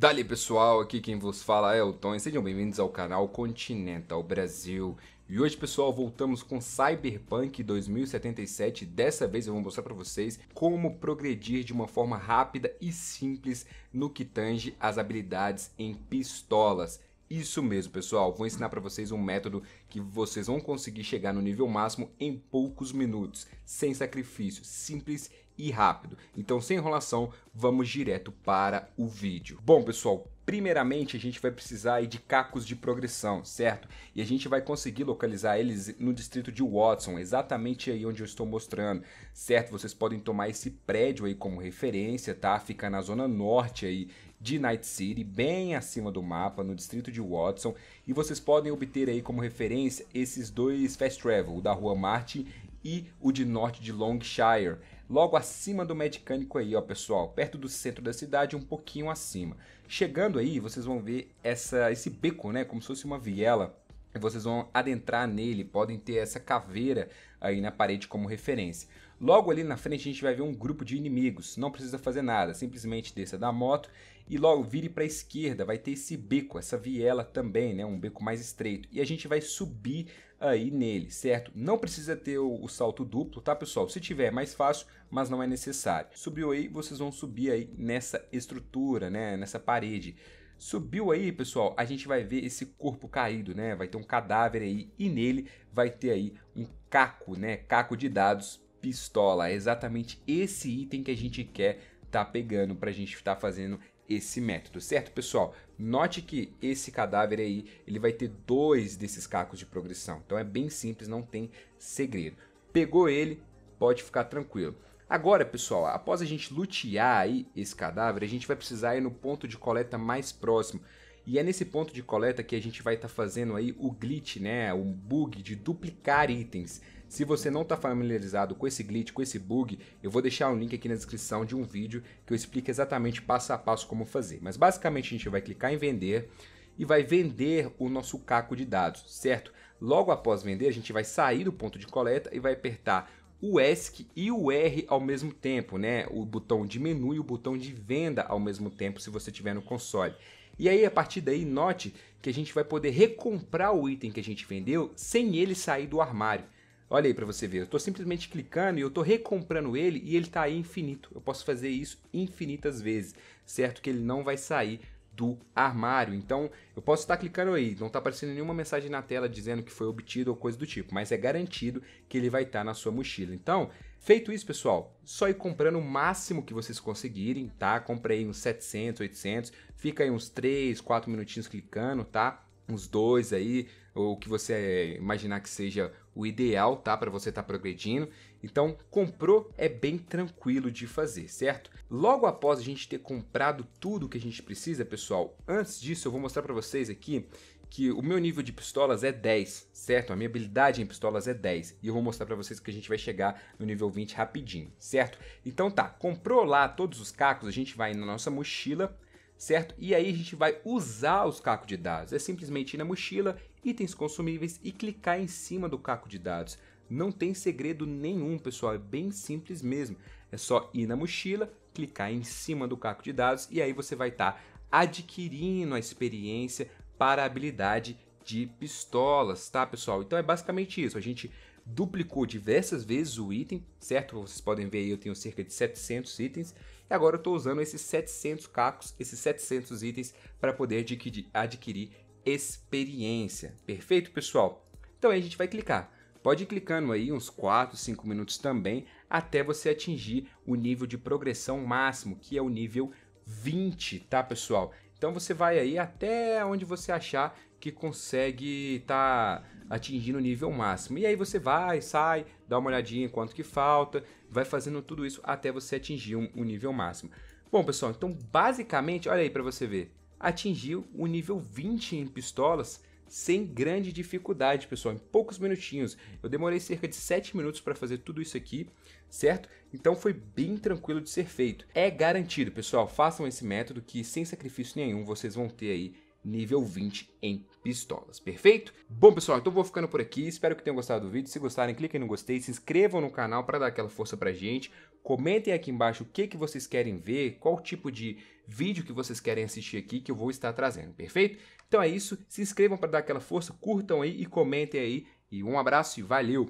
Dali pessoal, aqui quem vos fala é o Tom e sejam bem-vindos ao canal Continental Brasil. E hoje pessoal, voltamos com Cyberpunk 2077. Dessa vez eu vou mostrar para vocês como progredir de uma forma rápida e simples no que tange as habilidades em pistolas. Isso mesmo, pessoal. Vou ensinar para vocês um método que vocês vão conseguir chegar no nível máximo em poucos minutos, sem sacrifício, simples e rápido. Então, sem enrolação, vamos direto para o vídeo. Bom, pessoal, Primeiramente, a gente vai precisar de cacos de progressão, certo? E a gente vai conseguir localizar eles no distrito de Watson, exatamente aí onde eu estou mostrando, certo? Vocês podem tomar esse prédio aí como referência, tá? Fica na zona norte aí de Night City, bem acima do mapa, no distrito de Watson, e vocês podem obter aí como referência esses dois fast travel, o da rua Martin e o de norte de Longshire logo acima do Medicânico aí, ó, pessoal, perto do centro da cidade, um pouquinho acima. Chegando aí, vocês vão ver essa, esse beco, né, como se fosse uma viela vocês vão adentrar nele, podem ter essa caveira aí na parede como referência. Logo ali na frente a gente vai ver um grupo de inimigos, não precisa fazer nada, simplesmente desça da moto e logo vire para a esquerda, vai ter esse beco, essa viela também, né, um beco mais estreito, e a gente vai subir aí nele, certo? Não precisa ter o, o salto duplo, tá pessoal? Se tiver é mais fácil, mas não é necessário. Subiu aí, vocês vão subir aí nessa estrutura, né, nessa parede. Subiu aí, pessoal, a gente vai ver esse corpo caído, né? Vai ter um cadáver aí e nele vai ter aí um caco, né? Caco de dados, pistola. É exatamente esse item que a gente quer tá pegando para a gente estar tá fazendo esse método, certo, pessoal? Note que esse cadáver aí, ele vai ter dois desses cacos de progressão. Então é bem simples, não tem segredo. Pegou ele, pode ficar tranquilo. Agora, pessoal, após a gente lutear aí esse cadáver, a gente vai precisar ir no ponto de coleta mais próximo. E é nesse ponto de coleta que a gente vai estar tá fazendo aí o glitch, né, o bug de duplicar itens. Se você não está familiarizado com esse glitch, com esse bug, eu vou deixar um link aqui na descrição de um vídeo que eu explico exatamente passo a passo como fazer. Mas basicamente a gente vai clicar em vender e vai vender o nosso caco de dados, certo? Logo após vender, a gente vai sair do ponto de coleta e vai apertar o ESC e o R ao mesmo tempo, né? O botão de menu e o botão de venda ao mesmo tempo, se você tiver no console. E aí, a partir daí, note que a gente vai poder recomprar o item que a gente vendeu sem ele sair do armário. Olha aí para você ver, eu estou simplesmente clicando e eu estou recomprando ele e ele está aí infinito. Eu posso fazer isso infinitas vezes, certo? Que ele não vai sair do armário. Então, eu posso estar clicando aí, não está aparecendo nenhuma mensagem na tela dizendo que foi obtido ou coisa do tipo, mas é garantido que ele vai estar na sua mochila. Então, feito isso, pessoal, só ir comprando o máximo que vocês conseguirem, tá? Comprei uns 700, 800, fica aí uns 3, 4 minutinhos clicando, tá? uns dois aí, ou o que você imaginar que seja o ideal, tá? Para você estar tá progredindo. Então, comprou é bem tranquilo de fazer, certo? Logo após a gente ter comprado tudo que a gente precisa, pessoal, antes disso eu vou mostrar para vocês aqui que o meu nível de pistolas é 10, certo? A minha habilidade em pistolas é 10 e eu vou mostrar para vocês que a gente vai chegar no nível 20 rapidinho, certo? Então tá, comprou lá todos os cacos, a gente vai na nossa mochila, certo? E aí a gente vai usar os cacos de dados. É simplesmente ir na mochila, itens consumíveis e clicar em cima do caco de dados. Não tem segredo nenhum, pessoal, é bem simples mesmo. É só ir na mochila, clicar em cima do caco de dados e aí você vai estar tá adquirindo a experiência para a habilidade de pistolas, tá, pessoal? Então é basicamente isso. A gente duplicou diversas vezes o item, certo? Vocês podem ver aí, eu tenho cerca de 700 itens e agora eu estou usando esses 700 cacos, esses 700 itens para poder adquirir experiência. Perfeito, pessoal? Então aí a gente vai clicar. Pode ir clicando aí uns 4, 5 minutos também, até você atingir o nível de progressão máximo, que é o nível 20, tá, pessoal? Então você vai aí até onde você achar que consegue tá atingindo o nível máximo. E aí você vai, sai, dá uma olhadinha quanto que falta, vai fazendo tudo isso até você atingir um, um nível máximo. Bom, pessoal, então basicamente, olha aí para você ver, atingiu o nível 20 em pistolas sem grande dificuldade, pessoal, em poucos minutinhos. Eu demorei cerca de 7 minutos para fazer tudo isso aqui, certo? Então foi bem tranquilo de ser feito. É garantido, pessoal, façam esse método que sem sacrifício nenhum vocês vão ter aí nível 20 em pistolas, perfeito? Bom pessoal, então vou ficando por aqui, espero que tenham gostado do vídeo, se gostarem cliquem no gostei, se inscrevam no canal para dar aquela força pra gente, comentem aqui embaixo o que, que vocês querem ver, qual tipo de vídeo que vocês querem assistir aqui que eu vou estar trazendo, perfeito? Então é isso, se inscrevam para dar aquela força, curtam aí e comentem aí, e um abraço e valeu!